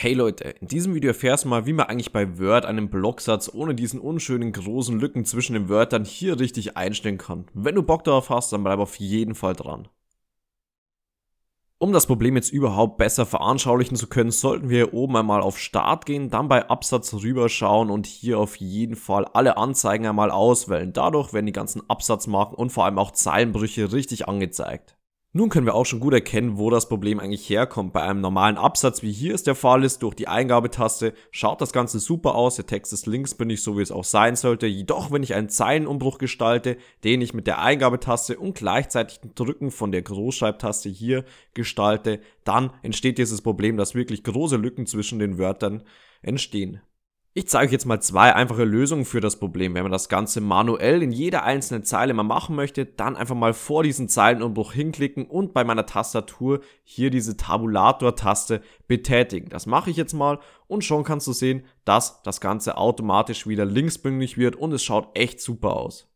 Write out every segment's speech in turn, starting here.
Hey Leute, in diesem Video erfährst du mal, wie man eigentlich bei Word einen Blocksatz ohne diesen unschönen großen Lücken zwischen den Wörtern hier richtig einstellen kann. Wenn du Bock darauf hast, dann bleib auf jeden Fall dran. Um das Problem jetzt überhaupt besser veranschaulichen zu können, sollten wir hier oben einmal auf Start gehen, dann bei Absatz rüberschauen und hier auf jeden Fall alle Anzeigen einmal auswählen. Dadurch werden die ganzen Absatzmarken und vor allem auch Zeilenbrüche richtig angezeigt. Nun können wir auch schon gut erkennen, wo das Problem eigentlich herkommt. Bei einem normalen Absatz, wie hier es der Fall ist, durch die Eingabetaste schaut das Ganze super aus, der Text ist links, bin ich so wie es auch sein sollte. Jedoch, wenn ich einen Zeilenumbruch gestalte, den ich mit der Eingabetaste und gleichzeitig Drücken von der Großschreibtaste hier gestalte, dann entsteht dieses Problem, dass wirklich große Lücken zwischen den Wörtern entstehen. Ich zeige euch jetzt mal zwei einfache Lösungen für das Problem. Wenn man das Ganze manuell in jeder einzelnen Zeile mal machen möchte, dann einfach mal vor diesen Zeilenumbruch hinklicken und bei meiner Tastatur hier diese Tabulator-Taste betätigen. Das mache ich jetzt mal und schon kannst du sehen, dass das Ganze automatisch wieder linksbündig wird und es schaut echt super aus.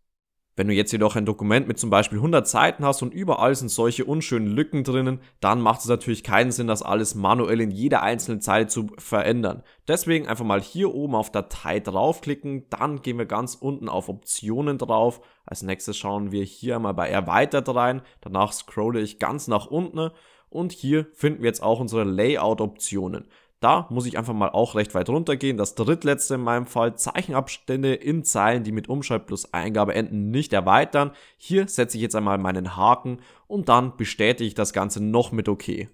Wenn du jetzt jedoch ein Dokument mit zum Beispiel 100 Seiten hast und überall sind solche unschönen Lücken drinnen, dann macht es natürlich keinen Sinn, das alles manuell in jeder einzelnen Zeile zu verändern. Deswegen einfach mal hier oben auf Datei draufklicken, dann gehen wir ganz unten auf Optionen drauf. Als nächstes schauen wir hier einmal bei Erweitert rein, danach scrolle ich ganz nach unten und hier finden wir jetzt auch unsere Layout-Optionen. Da muss ich einfach mal auch recht weit runtergehen. Das drittletzte in meinem Fall. Zeichenabstände in Zeilen, die mit Umschalt plus Eingabe enden, nicht erweitern. Hier setze ich jetzt einmal meinen Haken und dann bestätige ich das Ganze noch mit OK.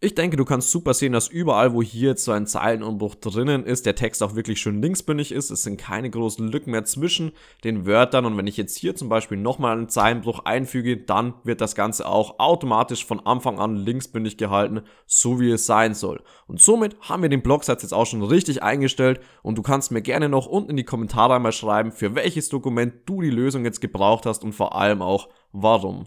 Ich denke, du kannst super sehen, dass überall, wo hier jetzt so ein Zeilenumbruch drinnen ist, der Text auch wirklich schön linksbündig ist. Es sind keine großen Lücken mehr zwischen den Wörtern. Und wenn ich jetzt hier zum Beispiel nochmal einen Zeilenbruch einfüge, dann wird das Ganze auch automatisch von Anfang an linksbündig gehalten, so wie es sein soll. Und somit haben wir den Blocksatz jetzt auch schon richtig eingestellt. Und du kannst mir gerne noch unten in die Kommentare einmal schreiben, für welches Dokument du die Lösung jetzt gebraucht hast und vor allem auch warum.